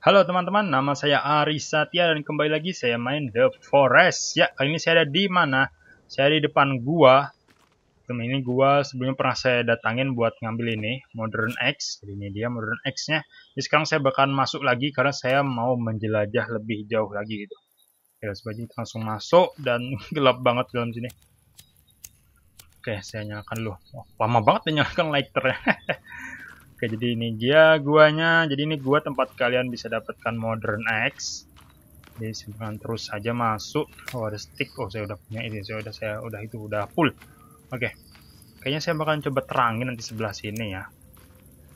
Halo teman-teman, nama saya Ari Satya dan kembali lagi saya main The Forest. Ya, kali ini saya ada di mana? Saya di depan gua. Teman ini gua sebelumnya pernah saya datangin buat ngambil ini, Modern X. Jadi ini dia Modern X-nya. Jadi sekarang saya bakal masuk lagi karena saya mau menjelajah lebih jauh lagi gitu. Ya, sebaiknya kita langsung masuk dan gelap banget dalam sini. Oke, saya nyalakan dulu. Oh, lama banget nyalakan lighter nya Oke, jadi ini dia guanya. Jadi ini gua tempat kalian bisa dapatkan Modern X. Jadi simpan terus saja masuk. Oh, ada stick. Oh, saya udah punya ini. Saya udah saya udah itu udah full. Oke. Kayaknya saya bakal coba terangin nanti sebelah sini ya.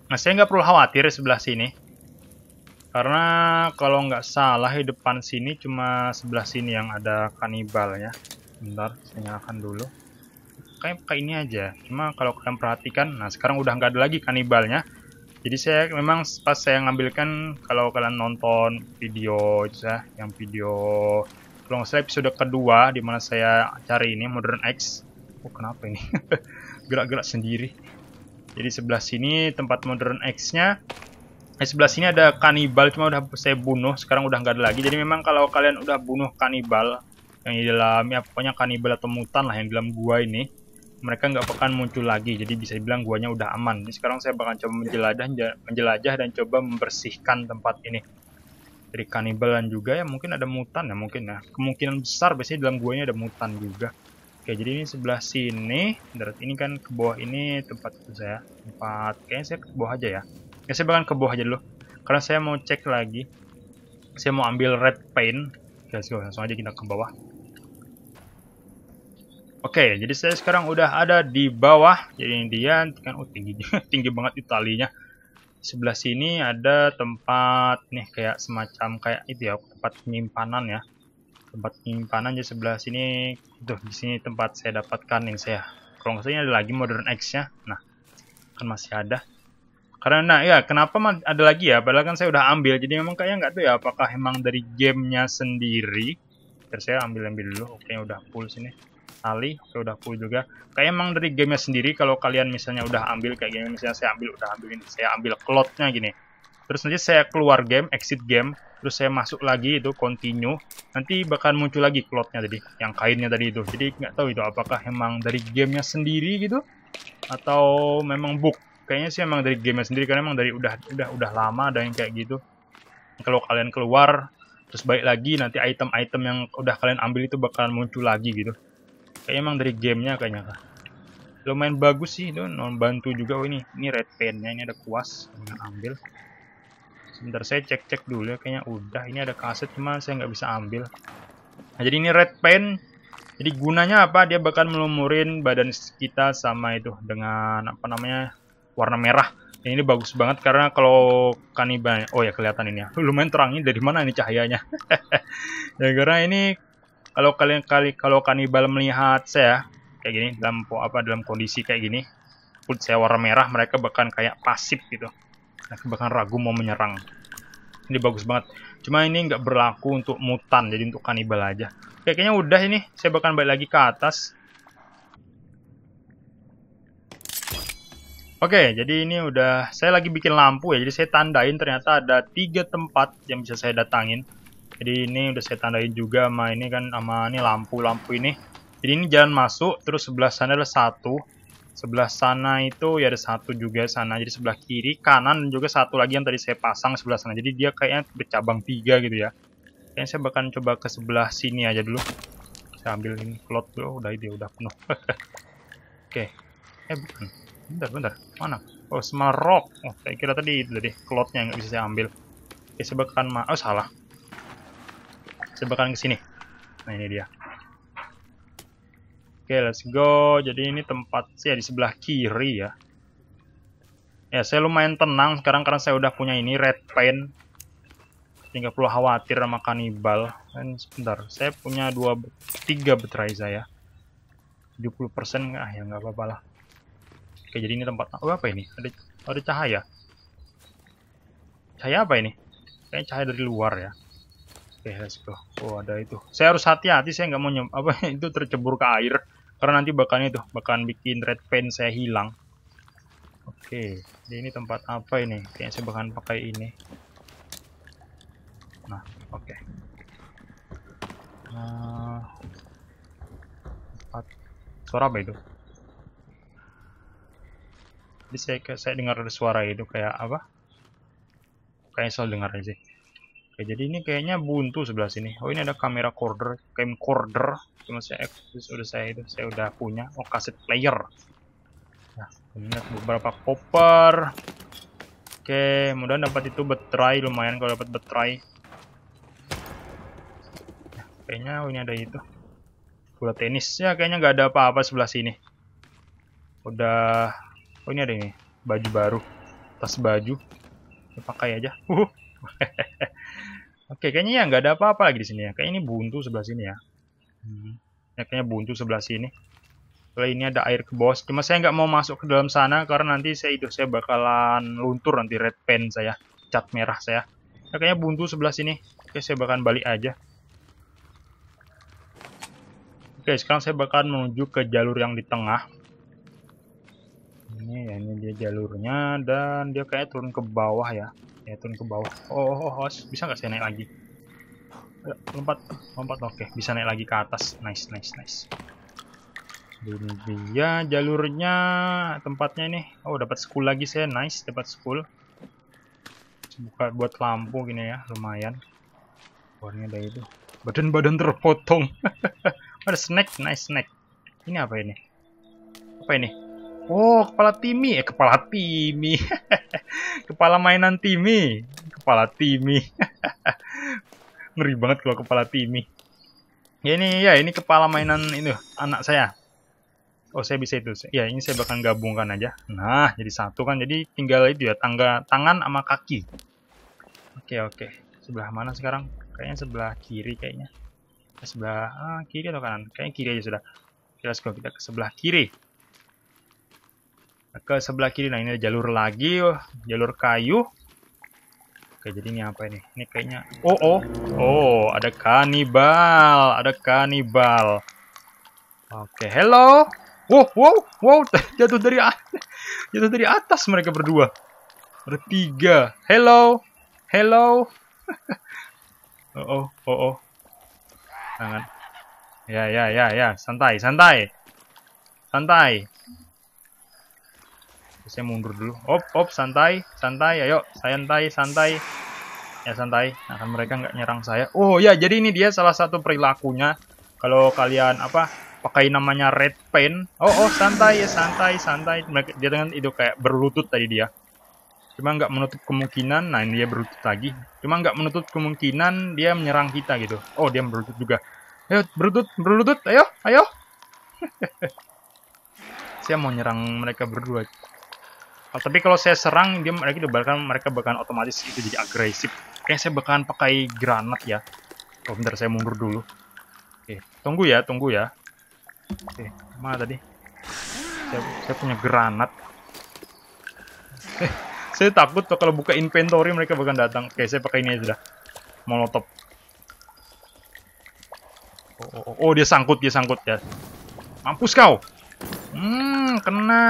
Nah, saya nggak perlu khawatir sebelah sini. Karena kalau nggak salah di depan sini cuma sebelah sini yang ada kanibal ya. Bentar, saya nyalakan dulu kayak pakai ini aja cuma kalau kalian perhatikan nah sekarang udah nggak ada lagi kanibalnya jadi saya memang pas saya ngambilkan kalau kalian nonton video itu ya yang video kalau nggak salah episode kedua di mana saya cari ini Modern X oh kenapa ini gerak-gerak sendiri jadi sebelah sini tempat Modern X nya Nah, eh, sebelah sini ada kanibal, cuma udah saya bunuh. Sekarang udah nggak ada lagi. Jadi memang kalau kalian udah bunuh kanibal yang di dalam, ya pokoknya kanibal atau mutan lah yang di dalam gua ini, mereka nggak pekan muncul lagi jadi bisa dibilang guanya udah aman jadi sekarang saya bakal coba menjelajah menjelajah dan coba membersihkan tempat ini dari kanibalan juga ya mungkin ada mutan ya mungkin ya kemungkinan besar biasanya dalam guanya ada mutan juga oke jadi ini sebelah sini darat ini kan ke bawah ini tempat itu saya tempat kayaknya saya ke bawah aja ya ya saya bakal ke bawah aja dulu karena saya mau cek lagi saya mau ambil red paint guys go langsung aja kita ke bawah Oke, jadi saya sekarang udah ada di bawah. Jadi ini dia, kan oh, tinggi tinggi banget Italinya. Sebelah sini ada tempat nih kayak semacam kayak itu ya, tempat penyimpanan ya. Tempat penyimpanan di sebelah sini tuh di sini tempat saya dapatkan yang saya. Kalau nggak salah ada lagi Modern X ya. Nah, kan masih ada. Karena nah ya kenapa ada lagi ya? Padahal kan saya udah ambil. Jadi memang kayaknya nggak tuh ya apakah emang dari gamenya sendiri. Terus saya ambil-ambil dulu. Oke, udah full sini sekali udah full juga kayak emang dari gamenya sendiri kalau kalian misalnya udah ambil kayak gini misalnya saya ambil udah ambil ini saya ambil klotnya gini terus nanti saya keluar game exit game terus saya masuk lagi itu continue nanti bakal muncul lagi klotnya tadi yang kainnya tadi itu jadi nggak tahu itu apakah emang dari gamenya sendiri gitu atau memang book kayaknya sih emang dari gamenya sendiri karena emang dari udah udah udah lama ada yang kayak gitu kalau kalian keluar terus baik lagi nanti item-item yang udah kalian ambil itu bakalan muncul lagi gitu kayaknya emang dari gamenya kayaknya kah lumayan bagus sih non bantu juga oh, ini ini red pen nya ini ada kuas yang ambil sebentar saya cek cek dulu ya kayaknya udah ini ada kaset cuma saya nggak bisa ambil nah jadi ini red pen jadi gunanya apa dia bahkan melumurin badan kita sama itu dengan apa namanya warna merah dan ini bagus banget karena kalau kanibal oh ya kelihatan ini ya lumayan terangin dari mana ini cahayanya ya karena ini kalau kalian kali kalau kanibal melihat saya kayak gini dalam apa dalam kondisi kayak gini put saya warna merah mereka bahkan kayak pasif gitu mereka bahkan ragu mau menyerang ini bagus banget cuma ini nggak berlaku untuk mutan jadi untuk kanibal aja kayaknya udah ini saya bahkan balik lagi ke atas Oke, jadi ini udah saya lagi bikin lampu ya. Jadi saya tandain ternyata ada tiga tempat yang bisa saya datangin jadi ini udah saya tandain juga sama ini kan sama ini lampu-lampu ini jadi ini jalan masuk terus sebelah sana ada satu sebelah sana itu ya ada satu juga sana jadi sebelah kiri kanan dan juga satu lagi yang tadi saya pasang sebelah sana jadi dia kayaknya bercabang tiga gitu ya kayaknya saya bahkan coba ke sebelah sini aja dulu saya ambil ini plot dulu udah dia udah penuh oke okay. eh bukan bentar bentar mana oh semarok oh saya kira tadi itu deh plotnya nggak bisa saya ambil oke okay, saya bahkan ma oh salah saya bakalan kesini nah ini dia oke okay, let's go jadi ini tempat saya di sebelah kiri ya ya saya lumayan tenang sekarang karena saya udah punya ini red paint nggak perlu khawatir sama kanibal dan sebentar saya punya dua tiga baterai saya 70% ah ya nggak apa-apa lah oke jadi ini tempat oh, apa ini ada ada cahaya cahaya apa ini kayaknya cahaya dari luar ya Oke, okay, let's go. Oh, ada itu. Saya harus hati-hati, saya nggak mau nyem apa itu tercebur ke air karena nanti bakal itu bakal bikin red paint saya hilang. Oke, okay. ini tempat apa ini? Kayaknya saya bakal pakai ini. Nah, oke. Okay. Nah, eh, suara apa itu? Jadi saya saya dengar ada suara itu kayak apa? Kayaknya selalu dengar sih. Oke, jadi ini kayaknya buntu sebelah sini. Oh, ini ada kamera corder, camcorder. Cuma saya sudah saya itu saya udah punya. Oh, kaset player. Nah, ini ada beberapa koper. Oke, mudah dapat itu baterai lumayan kalau dapat baterai. Nah, kayaknya oh, ini ada itu. Bola tenis. Ya, kayaknya nggak ada apa-apa sebelah sini. Udah Oh, ini ada ini. Baju baru. Tas baju. Dipakai aja. Uh. Oke, kayaknya ya nggak ada apa-apa lagi di sini ya. Kayaknya ini buntu sebelah sini ya. Hmm. ya kayaknya buntu sebelah sini. Kalau ini ada air ke bawah. Cuma saya nggak mau masuk ke dalam sana karena nanti saya hidup saya bakalan luntur nanti red pen saya, cat merah saya. Ya, kayaknya buntu sebelah sini. Oke, saya bakalan balik aja. Oke, sekarang saya bakalan menuju ke jalur yang di tengah. Ini ya, ini dia jalurnya dan dia kayak turun ke bawah ya ya turun ke bawah oh, oh, oh, oh bisa nggak saya naik lagi lompat lompat oke okay. bisa naik lagi ke atas nice nice nice ini dia jalurnya tempatnya ini oh dapat school lagi saya nice dapat school buka buat lampu gini ya lumayan warnanya dari itu badan-badan terpotong ada snack nice snack ini apa ini apa ini Oh, kepala timi, Eh, kepala timi, kepala mainan timi, Kepala timi, Ngeri banget kalau kepala timi. Ya ini ya, ini kepala mainan ini, anak saya. Oh, saya bisa itu. Ya, ini saya bakal gabungkan aja. Nah, jadi satu kan. Jadi tinggal itu ya, tangga tangan sama kaki. Oke, oke. Sebelah mana sekarang? Kayaknya sebelah kiri kayaknya. Eh, sebelah ah, kiri atau kanan? Kayaknya kiri aja sudah. Oke, let's Kita ke sebelah kiri ke sebelah kiri. Nah, ini ada jalur lagi, oh, jalur kayu. Oke, jadi ini apa ini? Ini kayaknya oh oh. Oh, ada kanibal, ada kanibal. Oke, hello. Wow, wow, wow, jatuh dari jatuh dari atas mereka berdua. Bertiga. Hello. Hello. oh oh, oh oh. tangan Ya, ya, ya, ya, santai, santai. Santai saya mundur dulu op op santai santai ayo santai santai ya santai nah kan mereka nggak nyerang saya oh ya jadi ini dia salah satu perilakunya kalau kalian apa pakai namanya red pen. oh oh santai ya santai santai dia dengan itu kayak berlutut tadi dia cuma nggak menutup kemungkinan nah ini dia berlutut lagi cuma nggak menutup kemungkinan dia menyerang kita gitu oh dia berlutut juga ayo berlutut berlutut ayo ayo saya mau nyerang mereka berdua Oh, tapi kalau saya serang dia mereka bahkan mereka bahkan otomatis itu jadi agresif. Kayaknya saya bahkan pakai granat ya. Oh bentar saya mundur dulu. Oke, tunggu ya, tunggu ya. Oke, mana tadi? Saya, saya punya granat. saya takut kalau buka inventory mereka bahkan datang. Oke, saya pakai ini aja sudah. Molotov. Oh, oh, oh, oh, dia sangkut, dia sangkut ya. Mampus kau. Hmm, kena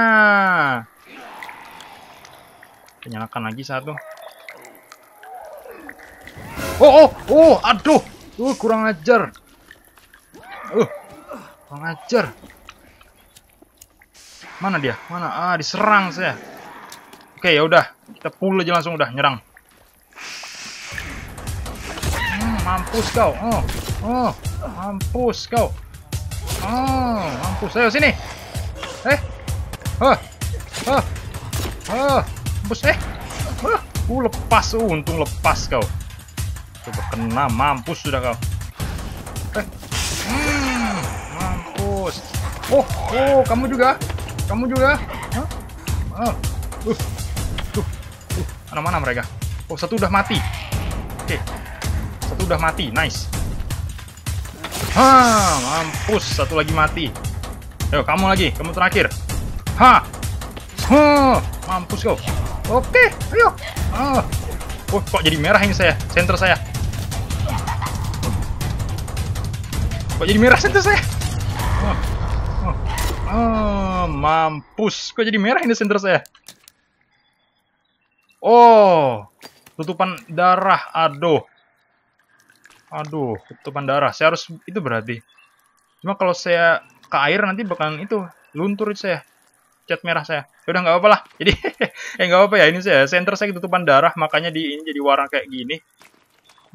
nyalakan lagi satu oh oh oh aduh uh kurang ajar uh kurang ajar mana dia mana ah diserang saya oke ya udah kita pull aja langsung udah nyerang hmm, mampus kau oh oh mampus kau oh mampus ayo sini eh oh oh oh mampus eh uh uh lepas uh, untung lepas kau coba kena mampus sudah kau eh hmm, mampus oh oh kamu juga kamu juga huh? Ah. uh, uh, uh, uh. mana mana mereka oh satu udah mati oke okay. satu udah mati nice ha mampus satu lagi mati ayo kamu lagi kamu terakhir ha huh, mampus kau Oke, ayo. Ah. Oh, kok jadi merah ini saya? Center saya. Kok jadi merah center saya? Oh. Oh. Oh, mampus. Kok jadi merah ini center saya? Oh. Tutupan darah. Aduh. Aduh, tutupan darah. Saya harus itu berarti. Cuma kalau saya ke air nanti bakalan itu luntur itu saya cat merah saya. Ya udah nggak apa-apa lah. Jadi eh nggak apa-apa ya ini saya center saya ketutupan darah makanya di ini jadi warna kayak gini.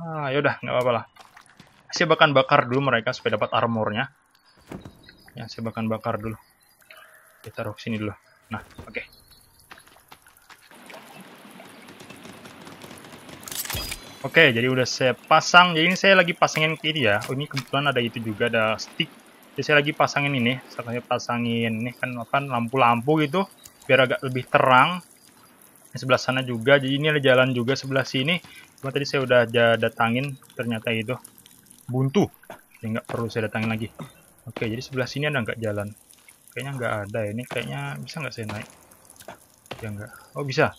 Ah, ya udah nggak apa-apa lah. Saya bahkan bakar dulu mereka supaya dapat armornya. Ya, saya bahkan bakar dulu. Kita taruh sini dulu. Nah, oke. Okay. Oke, okay, jadi udah saya pasang. Jadi ini saya lagi pasangin ke ini ya. Oh, ini kebetulan ada itu juga, ada stick jadi saya lagi pasangin ini saya pasangin ini kan makan lampu-lampu gitu biar agak lebih terang di sebelah sana juga jadi ini ada jalan juga sebelah sini cuma tadi saya udah datangin ternyata itu buntu jadi nggak perlu saya datangin lagi oke jadi sebelah sini ada nggak jalan kayaknya nggak ada ya, ini kayaknya bisa nggak saya naik ya nggak oh bisa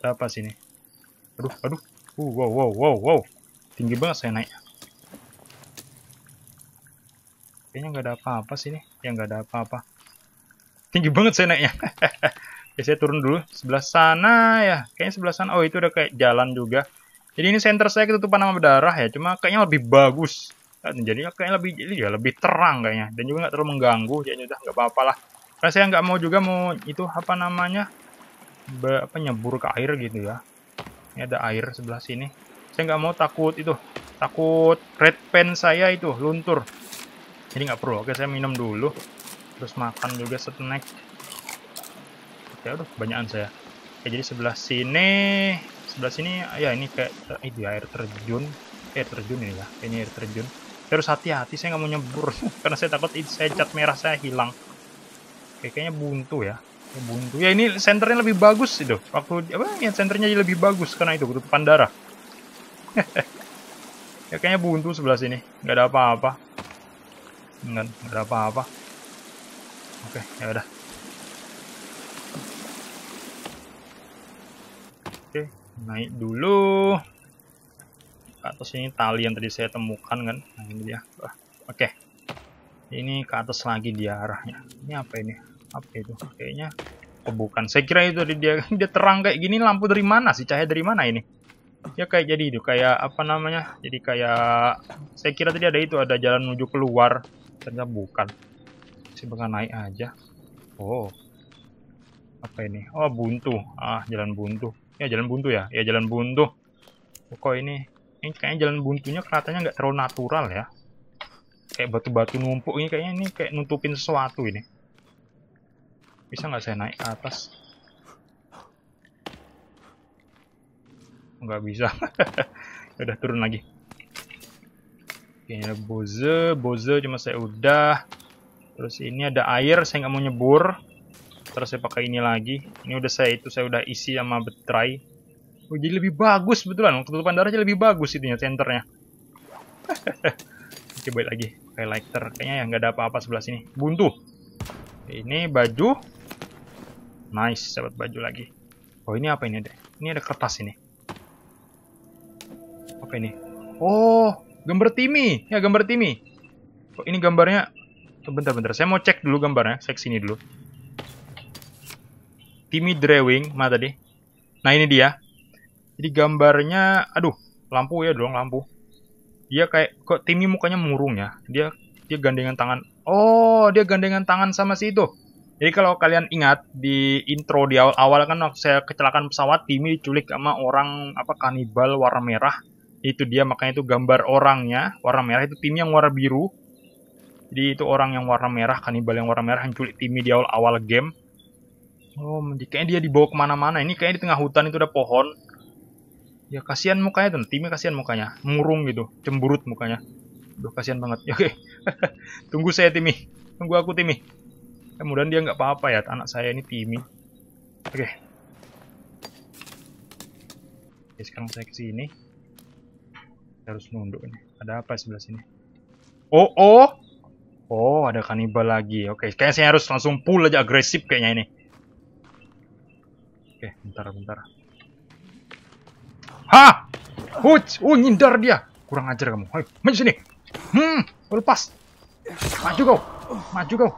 Kita apa sini aduh aduh uh, wow wow wow wow tinggi banget saya naik Kayaknya nggak ada apa-apa sih nih. yang nggak ada apa-apa. Tinggi banget saya naiknya. ya, saya turun dulu. Sebelah sana ya. Kayaknya sebelah sana. Oh, itu udah kayak jalan juga. Jadi ini center saya ketutupan sama berdarah ya. Cuma kayaknya lebih bagus. Nah, Jadi kayaknya lebih ya lebih terang kayaknya. Dan juga nggak terlalu mengganggu. Ya udah nggak apa-apa lah. Karena saya nggak mau juga mau itu apa namanya. Be, apa nyebur ke air gitu ya. Ini ada air sebelah sini. Saya nggak mau takut itu. Takut red pen saya itu luntur jadi nggak perlu oke saya minum dulu terus makan juga snack oke udah kebanyakan saya Oke, jadi sebelah sini sebelah sini ya ini kayak eh, itu air terjun air eh, terjun ini ya ini air terjun Terus hati-hati saya nggak mau nyebur karena saya takut saya cat merah saya hilang Oke, kayaknya buntu ya buntu ya ini senternya lebih bagus itu waktu apa ya senternya jadi lebih bagus karena itu butuh pandara. ya kayaknya buntu sebelah sini nggak ada apa-apa nggak, nggak ada apa-apa oke ya udah oke naik dulu ke atas ini tali yang tadi saya temukan kan nah ini dia oke ini ke atas lagi dia arahnya ini apa ini apa itu kayaknya oh bukan saya kira itu dia dia terang kayak gini lampu dari mana sih cahaya dari mana ini ya kayak jadi itu kayak apa namanya jadi kayak saya kira tadi ada itu ada jalan menuju keluar ternyata bukan si bakal naik aja oh apa ini oh buntu ah jalan buntu ya jalan buntu ya ya jalan buntu kok ini ini kayaknya jalan buntunya kelihatannya nggak terlalu natural ya kayak batu-batu numpuk ini kayaknya ini kayak nutupin sesuatu ini bisa nggak saya naik ke atas nggak bisa udah turun lagi Oke, ada Boze, Boze cuma saya udah. Terus ini ada air, saya nggak mau nyebur. Terus saya pakai ini lagi. Ini udah saya itu saya udah isi sama betray. Oh, jadi lebih bagus betulan. Ketutupan darah darahnya lebih bagus itunya senternya. Oke, baik lagi. Pakai lighter. Kayaknya ya nggak ada apa-apa sebelah sini. Buntu. Ini baju. Nice, dapat baju lagi. Oh, ini apa ini deh? Ini ada kertas ini. Apa ini? Oh, Gambar Timi. Ya, gambar Timi. kok oh, ini gambarnya... Bentar-bentar, saya mau cek dulu gambarnya. Saya kesini dulu. Timmy Drawing, mana tadi? Nah, ini dia. Jadi gambarnya... Aduh, lampu ya dong, lampu. Dia kayak... Kok Timmy mukanya murung ya? Dia dia gandengan tangan. Oh, dia gandengan tangan sama si itu. Jadi kalau kalian ingat di intro di awal-awal kan waktu saya kecelakaan pesawat, Timmy diculik sama orang apa kanibal warna merah itu dia makanya itu gambar orangnya warna merah itu tim yang warna biru jadi itu orang yang warna merah kanibal yang warna merah yang culik timi di awal awal game oh kayaknya dia dibawa kemana-mana ini kayaknya di tengah hutan itu ada pohon ya kasihan mukanya tuh timnya kasihan mukanya murung gitu cemburut mukanya udah kasihan banget oke okay. tunggu saya timi tunggu aku timi kemudian ya, dia nggak apa-apa ya anak saya ini timi oke okay. Ya, oke, sekarang saya ke sini harus nunduk ini Ada apa sebelah sini? Oh, oh. Oh, ada kanibal lagi. Oke, okay. kayaknya saya harus langsung pull aja agresif kayaknya ini. Oke, okay, bentar, bentar. Hah! Huts! Oh, ngindar dia. Kurang ajar kamu. hei maju sini. Hmm, lepas. Maju kau. Maju kau.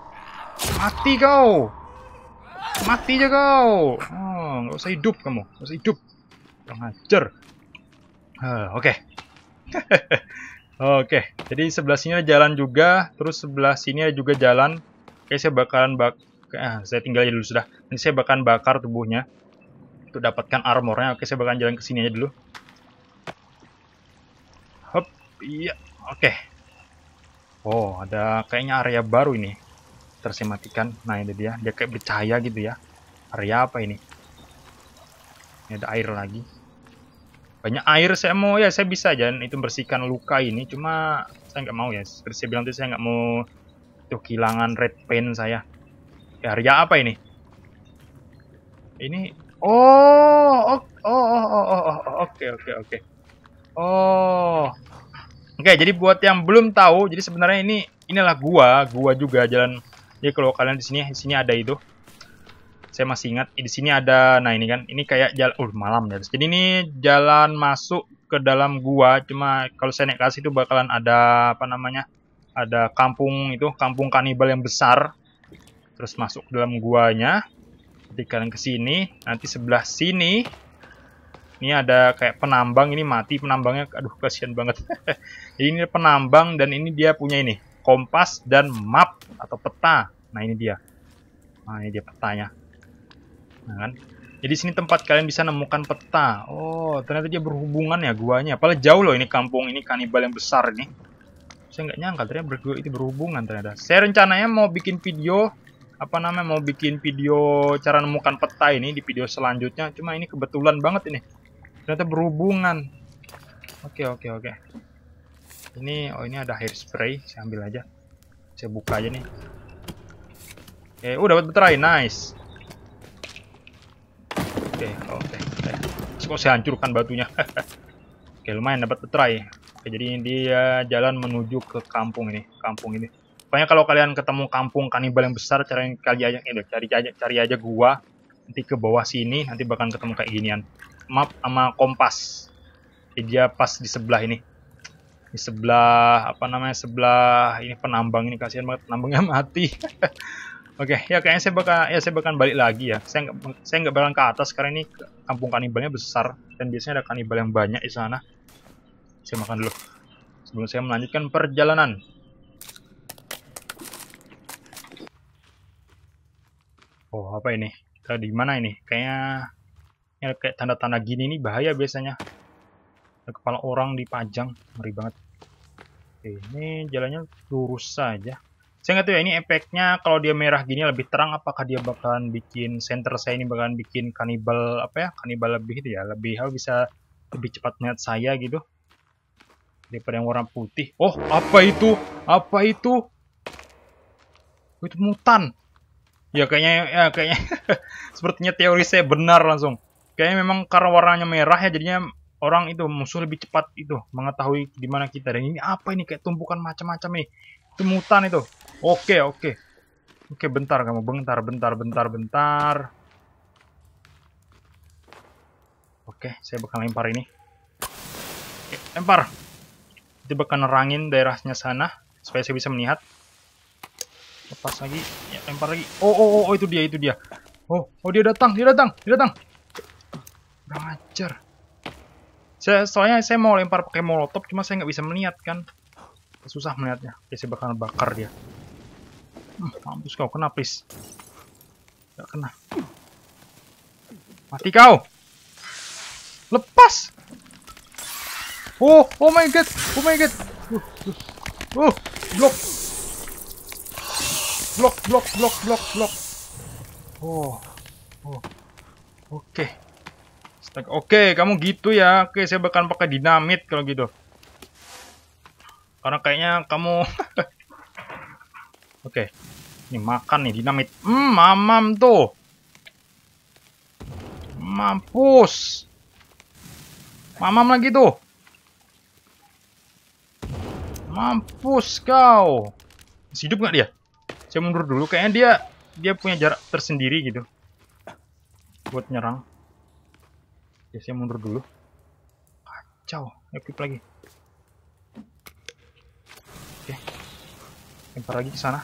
Mati kau. Mati aja kau. Oh, nggak usah hidup kamu. Nggak usah hidup. Kurang ajar. Uh, Oke. Okay. Oke, jadi sebelah sini jalan juga, terus sebelah sini juga jalan. Oke, saya bakalan bak ah, saya tinggal aja dulu sudah. Ini saya bakalan bakar tubuhnya untuk dapatkan armornya. Oke, saya bakalan jalan ke sini aja dulu. Hop, iya, oke. Oh, ada kayaknya area baru ini. Tersematikan. Nah, ini dia. Dia kayak bercahaya gitu ya. Area apa ini? Ini ada air lagi banyak air saya mau ya saya bisa aja itu bersihkan luka ini cuma saya nggak mau ya seperti saya bilang tuh saya nggak mau itu kehilangan red pen saya ya harga ya apa ini ini oh oh, oh oh oh oh oh oke oke oke oh oke okay, jadi buat yang belum tahu jadi sebenarnya ini inilah gua gua juga jalan ya kalau kalian di sini di sini ada itu saya masih ingat di sini ada nah ini kan ini kayak jalan uh malam ya jadi ini jalan masuk ke dalam gua cuma kalau saya naik ke itu bakalan ada apa namanya ada kampung itu kampung kanibal yang besar terus masuk ke dalam guanya nanti kalian ke sini nanti sebelah sini ini ada kayak penambang ini mati penambangnya aduh kasihan banget jadi ini penambang dan ini dia punya ini kompas dan map atau peta nah ini dia Nah, ini dia petanya kan? Jadi sini tempat kalian bisa nemukan peta. Oh, ternyata dia berhubungan ya guanya. Apalagi jauh loh ini kampung ini kanibal yang besar ini. Saya nggak nyangka ternyata berdua itu berhubungan ternyata. Saya rencananya mau bikin video apa namanya mau bikin video cara nemukan peta ini di video selanjutnya. Cuma ini kebetulan banget ini. Ternyata berhubungan. Oke, oke, oke. Ini oh ini ada hairspray, saya ambil aja. Saya buka aja nih. Oke, udah oh, dapat baterai. nice. Oke, okay, oke. Okay, Kok saya hancurkan batunya. oke, lumayan dapat petrai. Oke, jadi dia jalan menuju ke kampung ini, kampung ini. Pokoknya kalau kalian ketemu kampung kanibal yang besar, cari kali aja ini, cari aja cari aja gua nanti ke bawah sini nanti bakal ketemu kayak ginian. Map sama kompas. Jadi dia pas di sebelah ini. Di sebelah apa namanya? Sebelah ini penambang ini kasihan banget penambangnya mati. Oke, okay, ya kayaknya saya bakal ya saya bakal balik lagi ya. Saya nggak saya nggak bakal ke atas karena ini kampung kanibalnya besar dan biasanya ada kanibal yang banyak di sana. Saya makan dulu sebelum saya melanjutkan perjalanan. Oh, apa ini? Kita di mana ini? Kayaknya ya kayak tanda-tanda gini nih bahaya biasanya. Ada kepala orang dipajang, ngeri banget. Oke, ini jalannya lurus saja saya nggak tahu ya ini efeknya kalau dia merah gini lebih terang apakah dia bakalan bikin center saya ini bakalan bikin kanibal apa ya kanibal lebih itu ya lebih hal bisa lebih cepat melihat saya gitu daripada yang warna putih oh apa itu apa itu oh, itu mutan ya kayaknya ya kayaknya sepertinya teori saya benar langsung kayaknya memang karena warnanya merah ya jadinya orang itu musuh lebih cepat itu mengetahui di mana kita dan ini apa ini kayak tumpukan macam-macam nih Semutan itu. Oke, oke. Oke, bentar kamu. Bentar, bentar, bentar, bentar. Oke, saya bakal lempar ini. Oke, lempar. itu bakal nerangin daerahnya sana. Supaya saya bisa melihat. Lepas lagi. Ya, lempar lagi. Oh, oh, oh, oh, itu dia, itu dia. Oh, oh dia datang, dia datang, dia datang. ngajar Saya, soalnya saya mau lempar pakai molotov, cuma saya nggak bisa melihat kan susah melihatnya. Oke, saya bakal bakar dia. Hmm, mampus kau, kena please. Gak kena. Mati kau! Lepas! Oh, oh my god, oh my god. Uh, uh, uh blok. Blok, blok, blok, blok, blok. Oh, oh. Oke. Okay. Oke, okay, kamu gitu ya. Oke, okay, saya bakal pakai dinamit kalau gitu. Karena kayaknya kamu... Oke. okay. Ini makan nih, dinamit. mm, mamam tuh. Mampus. Mamam lagi tuh. Mampus kau. Masih hidup nggak dia? Saya mundur dulu. Kayaknya dia dia punya jarak tersendiri gitu. Buat nyerang. Ya, saya mundur dulu. Kacau. Equip lagi. lempar lagi ke sana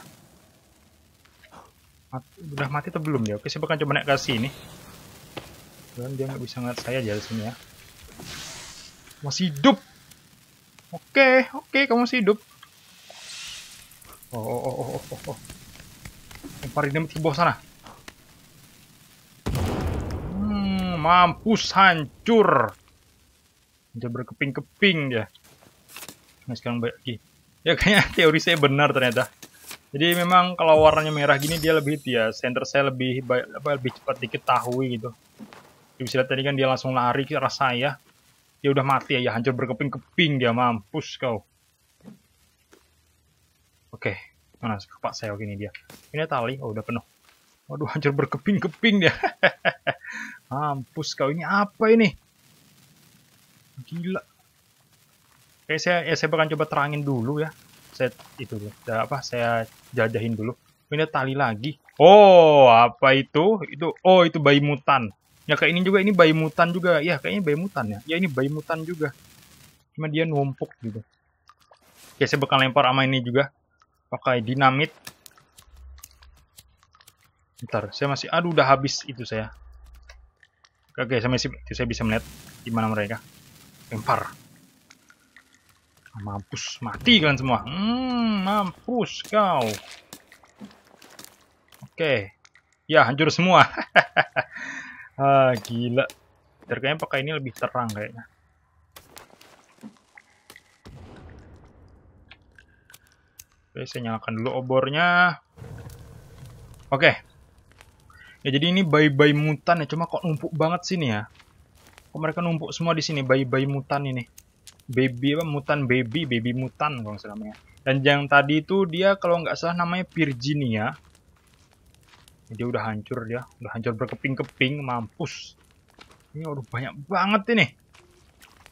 mati, udah mati atau belum ya oke saya bakal coba naik ke sini dan dia nggak bisa ngeliat saya dari sini ya masih hidup oke oke kamu masih hidup oh oh oh oh oh, oh. lemparin ke bawah sana hmm, mampus hancur udah berkeping-keping dia nah sekarang balik lagi ya kayaknya teori saya benar ternyata jadi memang kalau warnanya merah gini dia lebih ya center saya lebih apa lebih cepat diketahui gitu jadi, ya, bisa lihat tadi kan dia langsung lari ke arah saya dia udah mati ya, ya hancur berkeping-keping dia mampus kau oke mana pak saya oke ini dia ini tali oh udah penuh waduh hancur berkeping-keping dia mampus kau ini apa ini gila Oke, saya ya saya bakal coba terangin dulu ya. Saya itu dulu. apa saya jajahin dulu. Ini tali lagi. Oh, apa itu? Itu oh itu bayi mutan. Ya kayak ini juga ini bayi mutan juga. Ya kayaknya bayi mutan ya. Ya ini bayi mutan juga. Cuma dia numpuk gitu. Oke, ya, saya bakal lempar sama ini juga. Pakai dinamit. Ntar, saya masih aduh udah habis itu saya. Oke, saya masih saya bisa melihat di mana mereka. Lempar. Mampus, mati kalian semua. Hmm, mampus kau. Oke. Okay. Ya, hancur semua. ah, gila. Terkayaknya pakai ini lebih terang kayaknya. Oke, saya nyalakan dulu obornya. Oke. Okay. Ya, jadi ini bayi-bayi mutan ya. Cuma kok numpuk banget sini ya. Kok mereka numpuk semua di sini, bayi-bayi mutan ini baby apa mutan baby baby mutan kalau nggak salah namanya dan yang tadi itu dia kalau nggak salah namanya Virginia dia udah hancur dia udah hancur berkeping-keping mampus ini udah banyak banget ini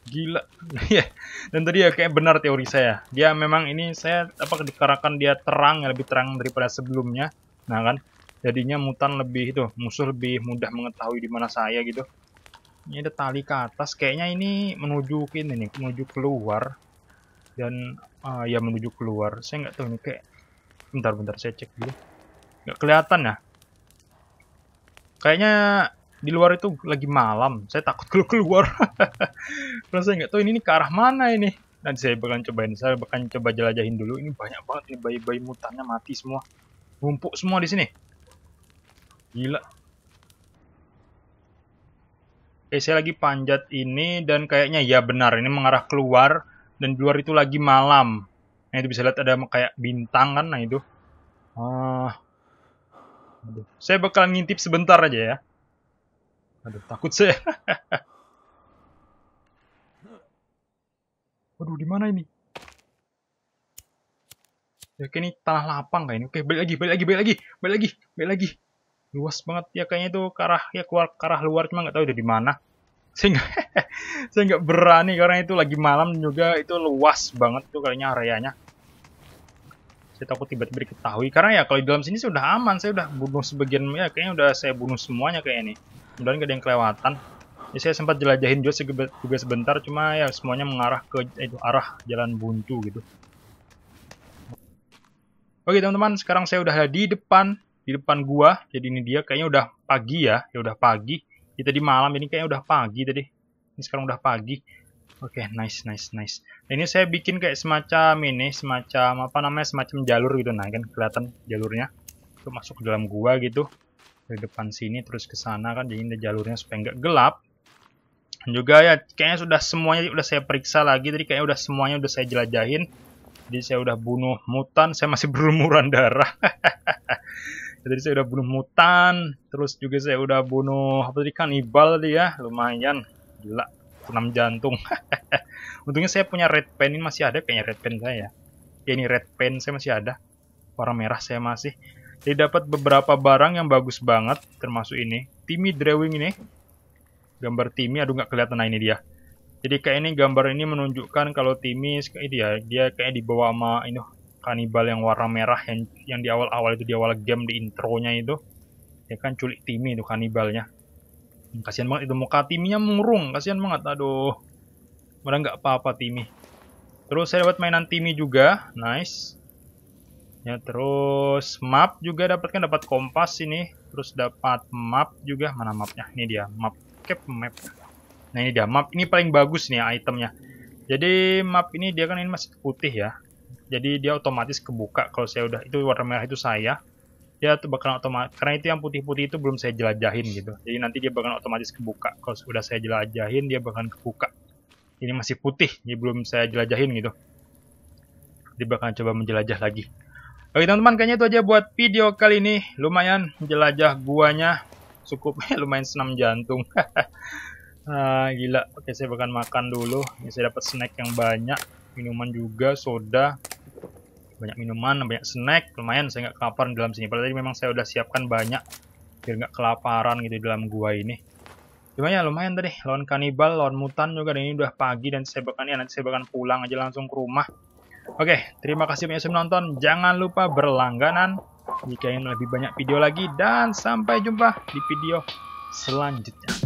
gila ya dan tadi ya kayak benar teori saya dia memang ini saya apa dikarenakan dia terang ya lebih terang daripada sebelumnya nah kan jadinya mutan lebih itu musuh lebih mudah mengetahui di mana saya gitu ini ada tali ke atas kayaknya ini menuju ke ini nih menuju keluar dan uh, ya menuju keluar saya nggak tahu nih kayak bentar-bentar saya cek dulu nggak kelihatan ya kayaknya di luar itu lagi malam saya takut kalau keluar karena saya nggak tahu ini, ini ke arah mana ini nanti saya bakalan cobain saya bakalan coba jelajahin dulu ini banyak banget ini bayi-bayi mutannya mati semua numpuk semua di sini gila eh saya lagi panjat ini dan kayaknya ya benar ini mengarah keluar dan di luar itu lagi malam. Nah itu bisa lihat ada kayak bintang kan nah itu. Ah. Aduh. Saya bakal ngintip sebentar aja ya. Aduh, takut saya. Waduh, di mana ini? Ya, ini tanah lapang kayak ini. Oke, balik lagi, balik lagi, balik lagi, balik lagi, balik lagi luas banget ya kayaknya itu ke arah ya keluar ke arah luar cuma nggak tahu udah di mana sehingga saya nggak berani karena itu lagi malam juga itu luas banget tuh kayaknya areanya saya takut tiba-tiba diketahui karena ya kalau di dalam sini sudah aman saya udah bunuh sebagian ya kayaknya udah saya bunuh semuanya kayak ini kemudian nggak ada yang kelewatan ya, saya sempat jelajahin juga, juga sebentar cuma ya semuanya mengarah ke eh, itu arah jalan buntu gitu oke teman-teman sekarang saya udah ada di depan di depan gua. Jadi ini dia kayaknya udah pagi ya. Ya udah pagi. Ya tadi malam ini kayaknya udah pagi tadi. Ini sekarang udah pagi. Oke, okay, nice, nice, nice. Nah, ini saya bikin kayak semacam ini, semacam apa namanya, semacam jalur gitu. Nah, kan kelihatan jalurnya. Itu masuk ke dalam gua gitu. Dari depan sini terus ke sana kan. Jadi ini jalurnya supaya nggak gelap Dan juga ya kayaknya sudah semuanya udah saya periksa lagi tadi kayaknya udah semuanya udah saya jelajahin jadi saya udah bunuh mutan saya masih berumuran darah Jadi saya udah bunuh mutan terus juga saya udah bunuh apa tadi kan tadi ya lumayan gila enam jantung untungnya saya punya red pen ini masih ada kayaknya red pen saya ya ini red pen saya masih ada warna merah saya masih jadi dapat beberapa barang yang bagus banget termasuk ini Timmy drawing ini gambar Timmy aduh nggak kelihatan nah ini dia jadi kayak ini gambar ini menunjukkan kalau Timmy kayak dia, dia kayak dibawa sama ini kanibal yang warna merah yang yang di awal-awal itu di awal game di intronya itu ya kan culik Timi itu kanibalnya kasihan banget itu muka Timinya mengurung, murung kasihan banget aduh mudah nggak apa-apa Timi. terus saya dapat mainan Timi juga nice ya terus map juga dapatkan dapat kompas ini terus dapat map juga mana mapnya ini dia map cap map nah ini dia map ini paling bagus nih itemnya jadi map ini dia kan ini masih putih ya jadi dia otomatis kebuka kalau saya udah itu warna merah itu saya dia tuh bakal otomatis karena itu yang putih-putih itu belum saya jelajahin gitu jadi nanti dia bakal otomatis kebuka kalau sudah saya jelajahin dia bakal kebuka ini masih putih ini belum saya jelajahin gitu dia bakalan coba menjelajah lagi oke teman-teman kayaknya itu aja buat video kali ini lumayan menjelajah guanya cukup lumayan senam jantung ah, gila oke saya bakalan makan dulu ini saya dapat snack yang banyak minuman juga soda banyak minuman banyak snack lumayan saya nggak kelaparan dalam sini padahal tadi memang saya udah siapkan banyak biar nggak kelaparan gitu di dalam gua ini cuma ya lumayan tadi lawan kanibal lawan mutan juga dan ini udah pagi dan saya bakal, ya nanti saya bakal pulang aja langsung ke rumah Oke, terima kasih banyak sudah menonton. Jangan lupa berlangganan jika ingin lebih banyak video lagi. Dan sampai jumpa di video selanjutnya.